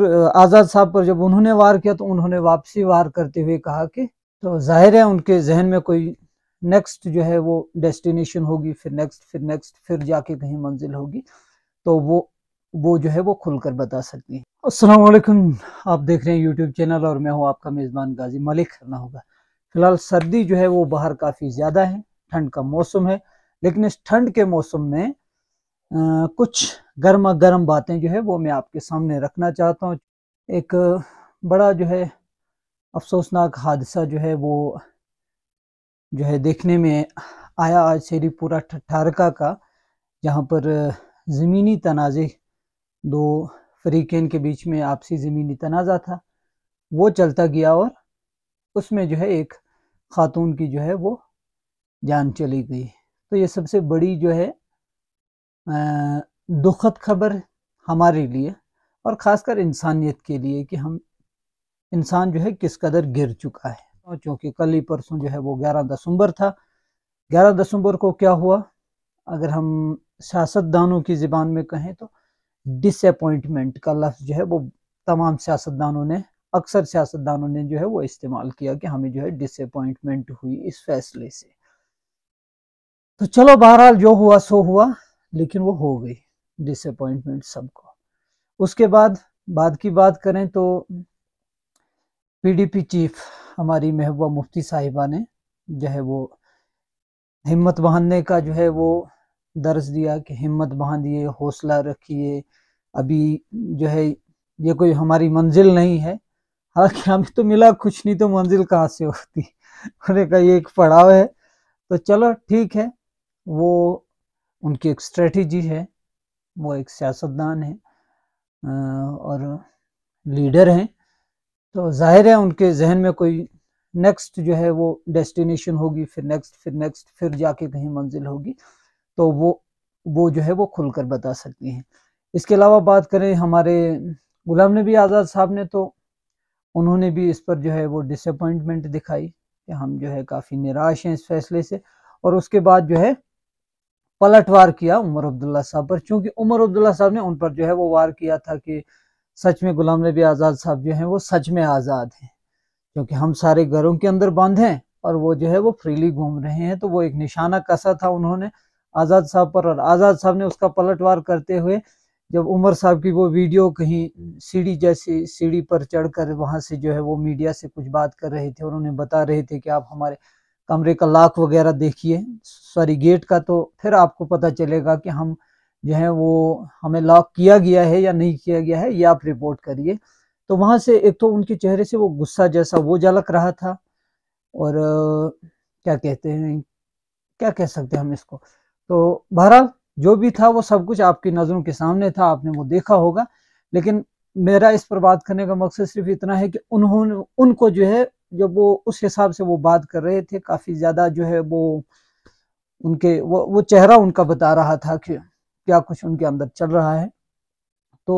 आज़ाद साहब पर जब उन्होंने वार किया तो उन्होंने वापसी वार करते हुए कहा कि तो जाहिर है उनके जहन में कोई नेक्स्ट जो है वो डेस्टिनेशन होगी फिर नेक्स्ट फिर नेक्स्ट फिर जाके कहीं मंजिल होगी तो वो वो जो है वो खुलकर बता सकती है अस्सलाम वालेकुम आप देख रहे हैं यूट्यूब चैनल और मैं हूँ आपका मेज़बान गाजी मलिक करना होगा फिलहाल सर्दी जो है वो बाहर काफ़ी ज़्यादा है ठंड का मौसम है लेकिन इस ठंड के मौसम में कुछ गर्मा गर्म बातें जो है वो मैं आपके सामने रखना चाहता हूँ एक बड़ा जो है अफसोसनाक हादसा जो है वो जो है देखने में आया आज शेरीपुरा ठारका का जहाँ पर ज़मीनी तनाज़े दो फरीकन के बीच में आपसी ज़मीनी तनाज़ा था वो चलता गया और उसमें जो है एक खातून की जो है वो जान चली गई तो ये सबसे बड़ी जो है दुखद खबर हमारे लिए और ख़ासकर इंसानियत के लिए कि हम इंसान जो है किस कदर गिर चुका है चूँकि कल ही परसों जो है वो ग्यारह दिसंबर था ग्यारह दिसंबर को क्या हुआ अगर हम सियासतदानों की ज़बान में कहें तो डिसअपॉइंटमेंट का लफ्ज़ जो है वो तमाम सियासतदानों ने अक्सर सियासतदानों ने जो है वो इस्तेमाल किया कि हमें जो है डिसअपॉइंटमेंट हुई इस फैसले से तो चलो बहरहाल जो हुआ सो हुआ लेकिन वो हो गई डिसअपॉइंटमेंट सबको उसके बाद बाद की बात करें तो पीडीपी चीफ हमारी महबूबा मुफ्ती साहिबा ने जो है वो हिम्मत बांधने का जो है वो दर्ज दिया कि हिम्मत बांधिए हौसला रखिए अभी जो है ये कोई हमारी मंजिल नहीं है हालांकि हमें तो मिला कुछ नहीं तो मंजिल कहाँ से होती उन्होंने कहा ये एक पड़ाव है तो चलो ठीक है वो उनकी एक स्ट्रेटजी है वो एक सियासतदान है और लीडर हैं तो जाहिर है उनके जहन में कोई नेक्स्ट जो है वो डेस्टिनेशन होगी फिर नेक्स्ट फिर नेक्स्ट फिर जाके कहीं मंजिल होगी तो वो वो जो है वो खुलकर बता सकती हैं इसके अलावा बात करें हमारे गुलाम नबी आज़ाद साहब ने तो उन्होंने भी इस पर जो है वो डिसअपॉइंटमेंट दिखाई कि हम जो है काफ़ी निराश हैं इस फैसले से और उसके बाद जो है पलटवार किया उमर अब्दुल्ला साहब पर चूंकि उमर अब्दुल्ला साहब ने उन पर जो है वो वार किया था कि सच में गुलाम नबी आज़ाद साहब जो है वो सच में आज़ाद हैं क्योंकि हम सारे घरों के अंदर बंद हैं और वो जो है वो फ्रीली घूम रहे हैं तो वो एक निशाना कसा था उन्होंने आज़ाद साहब पर और आज़ाद साहब ने उसका पलटवार करते हुए जब उमर साहब की वो वीडियो कहीं सीढ़ी जैसी सीढ़ी पर चढ़कर वहां से जो है वो मीडिया से कुछ बात कर रहे थे उन्होंने बता रहे थे कि आप हमारे कमरे का लाख वगैरह देखिए सॉरी गेट का तो फिर आपको पता चलेगा कि हम जो है वो हमें लॉक किया गया है या नहीं किया गया है ये आप रिपोर्ट करिए तो वहाँ से एक तो उनके चेहरे से वो गुस्सा जैसा वो झलक रहा था और क्या कहते हैं क्या कह सकते हैं हम इसको तो बहरहाल जो भी था वो सब कुछ आपकी नज़रों के सामने था आपने वो देखा होगा लेकिन मेरा इस पर बात करने का मकसद सिर्फ इतना है कि उन्होंने उनको जो है जब वो उस हिसाब से वो बात कर रहे थे काफ़ी ज़्यादा जो है वो उनके वो वो चेहरा उनका बता रहा था कि क्या कुछ उनके अंदर चल रहा है तो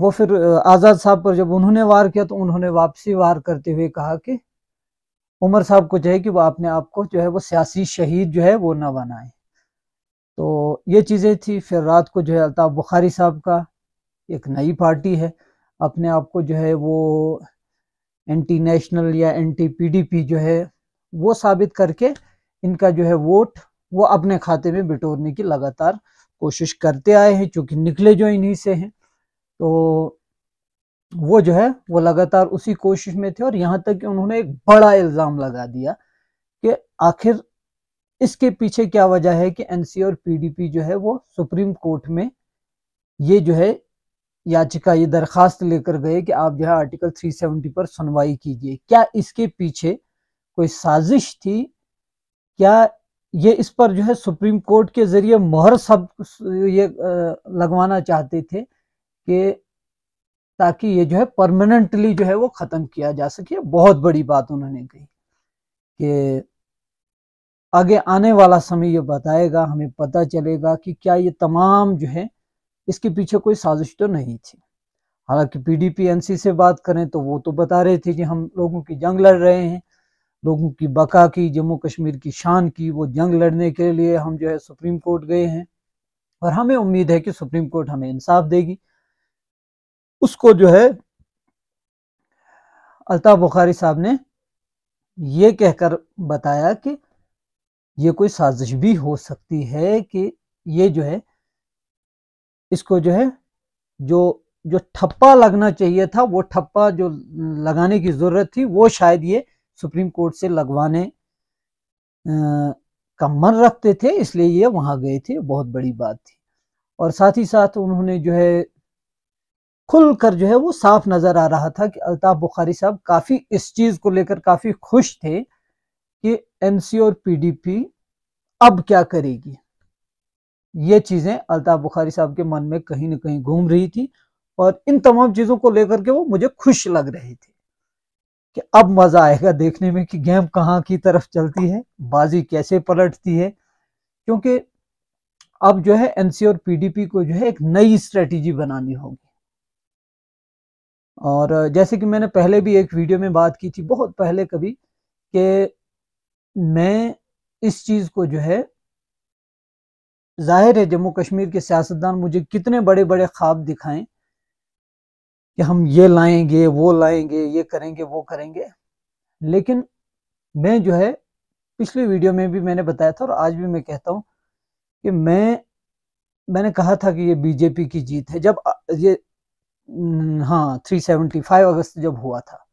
वो फिर आज़ाद साहब पर जब उन्होंने वार किया तो उन्होंने वापसी वार करते हुए कहा कि उमर साहब को जो है कि वो अपने आप को जो है वो सियासी शहीद जो है वो ना बनाए तो ये चीज़ें थी फिर रात को जो है अल्ताफ़ बुखारी साहब का एक नई पार्टी है अपने आप को जो है वो एंटी नेशनल या एंटी पीडीपी जो है वो साबित करके इनका जो है वोट वो अपने खाते में बिटोरने की लगातार कोशिश करते आए हैं चूँकि निकले जो इन्हीं से हैं तो वो जो है वो लगातार उसी कोशिश में थे और यहाँ तक कि उन्होंने एक बड़ा इल्ज़ाम लगा दिया कि आखिर इसके पीछे क्या वजह है कि एनसी और पीडीपी जो है वो सुप्रीम कोर्ट में ये जो है याचिका ये दरखास्त लेकर गए कि आप जो है आर्टिकल 370 पर सुनवाई कीजिए क्या इसके पीछे कोई साजिश थी क्या ये इस पर जो है सुप्रीम कोर्ट के जरिए मोहर सब ये लगवाना चाहते थे कि ताकि ये जो है परमानेंटली जो है वो ख़त्म किया जा सके बहुत बड़ी बात उन्होंने कही कि आगे आने वाला समय ये बताएगा हमें पता चलेगा कि क्या ये तमाम जो है इसके पीछे कोई साजिश तो नहीं थी हालांकि पीडीपीएनसी से बात करें तो वो तो बता रहे थे कि हम लोगों की जंग लड़ रहे हैं लोगों की बका की जम्मू कश्मीर की शान की वो जंग लड़ने के लिए हम जो है सुप्रीम कोर्ट गए हैं और हमें उम्मीद है कि सुप्रीम कोर्ट हमें इंसाफ देगी उसको जो है अल्ताफ बुखारी साहब ने ये कहकर बताया कि ये कोई साजिश भी हो सकती है कि ये जो है इसको जो है जो जो ठप्पा लगना चाहिए था वो ठप्पा जो लगाने की ज़रूरत थी वो शायद ये सुप्रीम कोर्ट से लगवाने आ, का मन रखते थे इसलिए ये वहां गए थे बहुत बड़ी बात थी और साथ ही साथ उन्होंने जो है खुल कर जो है वो साफ नज़र आ रहा था कि अल्ताफ बुखारी साहब काफ़ी इस चीज़ को लेकर काफ़ी खुश थे कि एनसी और पीडीपी अब क्या करेगी ये चीज़ें अलताफ़ बुखारी साहब के मन में कहीं ना कहीं घूम रही थी और इन तमाम चीज़ों को लेकर के वो मुझे खुश लग रही थी कि अब मज़ा आएगा देखने में कि गेम कहाँ की तरफ चलती है बाजी कैसे पलटती है क्योंकि अब जो है एनसी और पीडीपी को जो है एक नई स्ट्रेटजी बनानी होगी और जैसे कि मैंने पहले भी एक वीडियो में बात की थी बहुत पहले कभी कि मैं इस चीज़ को जो है जाहिर है जम्मू कश्मीर के सियासतदान मुझे कितने बड़े बड़े ख्वाब दिखाएं कि हम ये लाएंगे वो लाएंगे ये करेंगे वो करेंगे लेकिन मैं जो है पिछली वीडियो में भी मैंने बताया था और आज भी मैं कहता हूँ कि मैं मैंने कहा था कि ये बीजेपी की जीत है जब ये हाँ 375 अगस्त जब हुआ था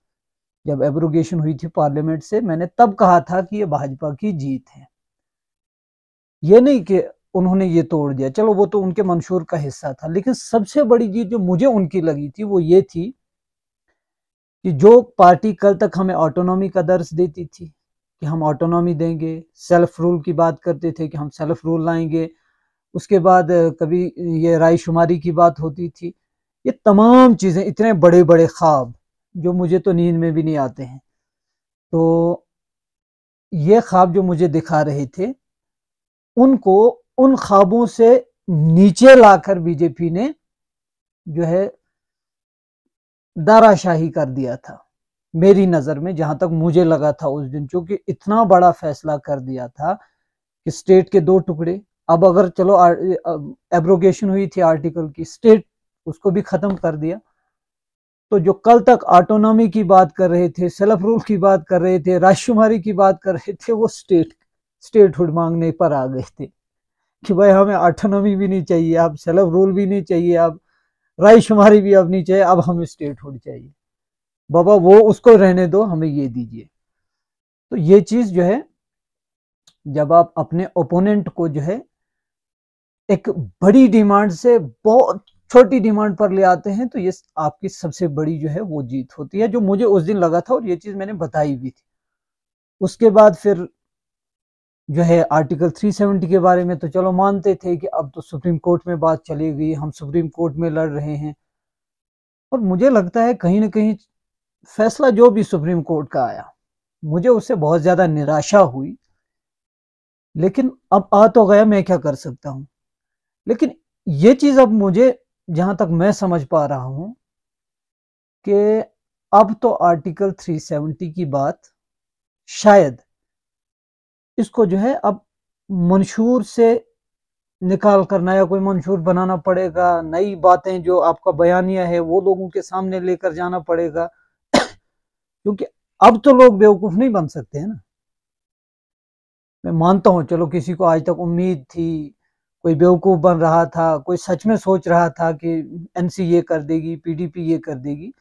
जब एब्रोगेशन हुई थी पार्लियामेंट से मैंने तब कहा था कि ये भाजपा की जीत है ये नहीं कि उन्होंने ये तोड़ दिया चलो वो तो उनके मंशूर का हिस्सा था लेकिन सबसे बड़ी चीज जो मुझे उनकी लगी थी वो ये थी कि जो पार्टी कल तक हमें ऑटोनॉमी का दर्श देती थी कि हम ऑटोनॉमी देंगे सेल्फ रूल की बात करते थे कि हम सेल्फ रूल लाएंगे उसके बाद कभी ये राय शुमारी की बात होती थी ये तमाम चीज़ें इतने बड़े बड़े ख्वाब जो मुझे तो नींद में भी नहीं आते हैं तो ये ख्वाब जो मुझे दिखा रहे थे उनको उन ख्वाबों से नीचे लाकर बीजेपी ने जो है दाराशाही कर दिया था मेरी नज़र में जहां तक मुझे लगा था उस दिन चूंकि इतना बड़ा फैसला कर दिया था कि स्टेट के दो टुकड़े अब अगर चलो एब्रोगेशन हुई थी आर्टिकल की स्टेट उसको भी ख़त्म कर दिया तो जो कल तक ऑटोनॉमी की बात कर रहे थे सेल्फ रूल की बात कर रहे थे राजशुमारी की बात कर रहे थे वो स्टेट स्टेटहुड मांगने पर आ गए थे कि भाई हमें ऑटोनॉमी भी नहीं चाहिए अब सेल्फ रूल भी नहीं चाहिए अब राय शुमारी भी अब नहीं चाहिए अब हमें स्टेट होनी चाहिए बाबा वो उसको रहने दो हमें ये दीजिए तो ये चीज़ जो है जब आप अपने ओपोनेंट को जो है एक बड़ी डिमांड से बहुत छोटी डिमांड पर ले आते हैं तो ये आपकी सबसे बड़ी जो है वो जीत होती है जो मुझे उस दिन लगा था और ये चीज़ मैंने बताई भी थी उसके बाद फिर जो है आर्टिकल 370 के बारे में तो चलो मानते थे कि अब तो सुप्रीम कोर्ट में बात चली गई हम सुप्रीम कोर्ट में लड़ रहे हैं और मुझे लगता है कहीं ना कहीं फैसला जो भी सुप्रीम कोर्ट का आया मुझे उससे बहुत ज़्यादा निराशा हुई लेकिन अब आ तो गया मैं क्या कर सकता हूं लेकिन ये चीज़ अब मुझे जहां तक मैं समझ पा रहा हूं कि अब तो आर्टिकल 370 की बात शायद इसको जो है अब मंशूर से निकाल कर नया कोई मंशूर बनाना पड़ेगा नई बातें जो आपका बयानिया है वो लोगों के सामने लेकर जाना पड़ेगा क्योंकि अब तो लोग बेवकूफ़ नहीं बन सकते हैं ना मैं मानता हूं चलो किसी को आज तक उम्मीद थी कोई बेवकूफ़ बन रहा था कोई सच में सोच रहा था कि एनसी ये कर देगी पीडीपी ये कर देगी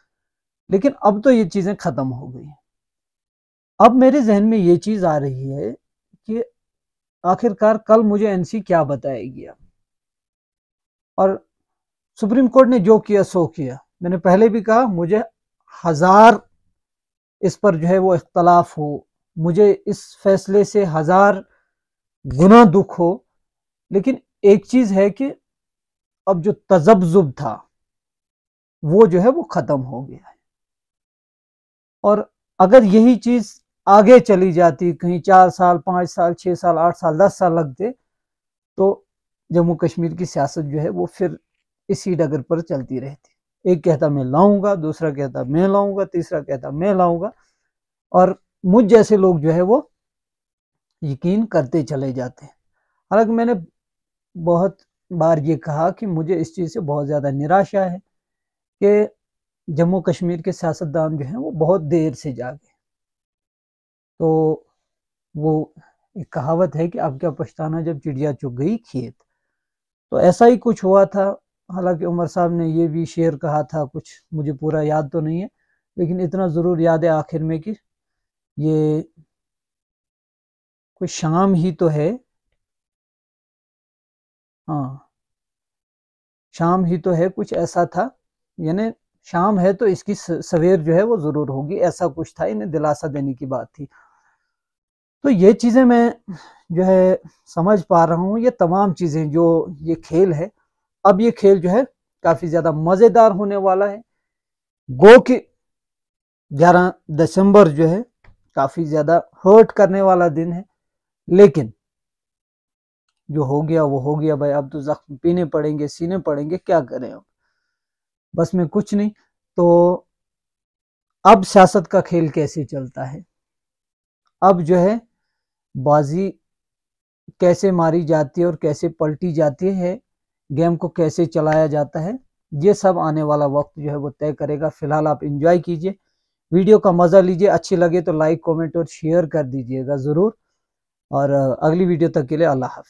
लेकिन अब तो ये चीज़ें ख़त्म हो गई अब मेरे जहन में ये चीज़ आ रही है कि आखिरकार कल मुझे एनसी क्या बताएगी और सुप्रीम कोर्ट ने जो किया सो किया मैंने पहले भी कहा मुझे हजार इस पर जो है वो इख्तलाफ हो मुझे इस फैसले से हजार गुना दुख हो लेकिन एक चीज है कि अब जो तजब्जुब था वो जो है वो खत्म हो गया है और अगर यही चीज आगे चली जाती कहीं चार साल पाँच साल छः साल आठ साल दस साल लगते तो जम्मू कश्मीर की सियासत जो है वो फिर इसी डगर पर चलती रहती एक कहता मैं लाऊंगा दूसरा कहता मैं लाऊंगा तीसरा कहता मैं लाऊंगा और मुझ जैसे लोग जो है वो यकीन करते चले जाते हैं हालांकि मैंने बहुत बार ये कहा कि मुझे इस चीज़ से बहुत ज़्यादा निराशा है कि जम्मू कश्मीर के सियासतदान जो हैं वो बहुत देर से जागे तो वो एक कहावत है कि अब क्या पछताना जब चिड़िया चुग गई खेत तो ऐसा ही कुछ हुआ था हालांकि उमर साहब ने ये भी शेर कहा था कुछ मुझे पूरा याद तो नहीं है लेकिन इतना ज़रूर याद है आखिर में कि ये कुछ शाम ही तो है हाँ शाम ही तो है कुछ ऐसा था यानी शाम है तो इसकी सवेर जो है वो ज़रूर होगी ऐसा कुछ था इन्हें दिलासा देने की बात थी तो ये चीज़ें मैं जो है समझ पा रहा हूँ ये तमाम चीज़ें जो ये खेल है अब ये खेल जो है काफ़ी ज़्यादा मज़ेदार होने वाला है गो कि ग्यारह दिसंबर जो है काफ़ी ज़्यादा हर्ट करने वाला दिन है लेकिन जो हो गया वो हो गया भाई अब तो जख्म पीने पड़ेंगे सीने पड़ेंगे क्या करें अब बस में कुछ नहीं तो अब सियासत का खेल कैसे चलता है अब जो है बाजी कैसे मारी जाती है और कैसे पलटी जाती है गेम को कैसे चलाया जाता है ये सब आने वाला वक्त जो है वो तय करेगा फिलहाल आप इंजॉय कीजिए वीडियो का मज़ा लीजिए अच्छी लगे तो लाइक कमेंट और शेयर कर दीजिएगा ज़रूर और अगली वीडियो तक के लिए अल्लाह हाफि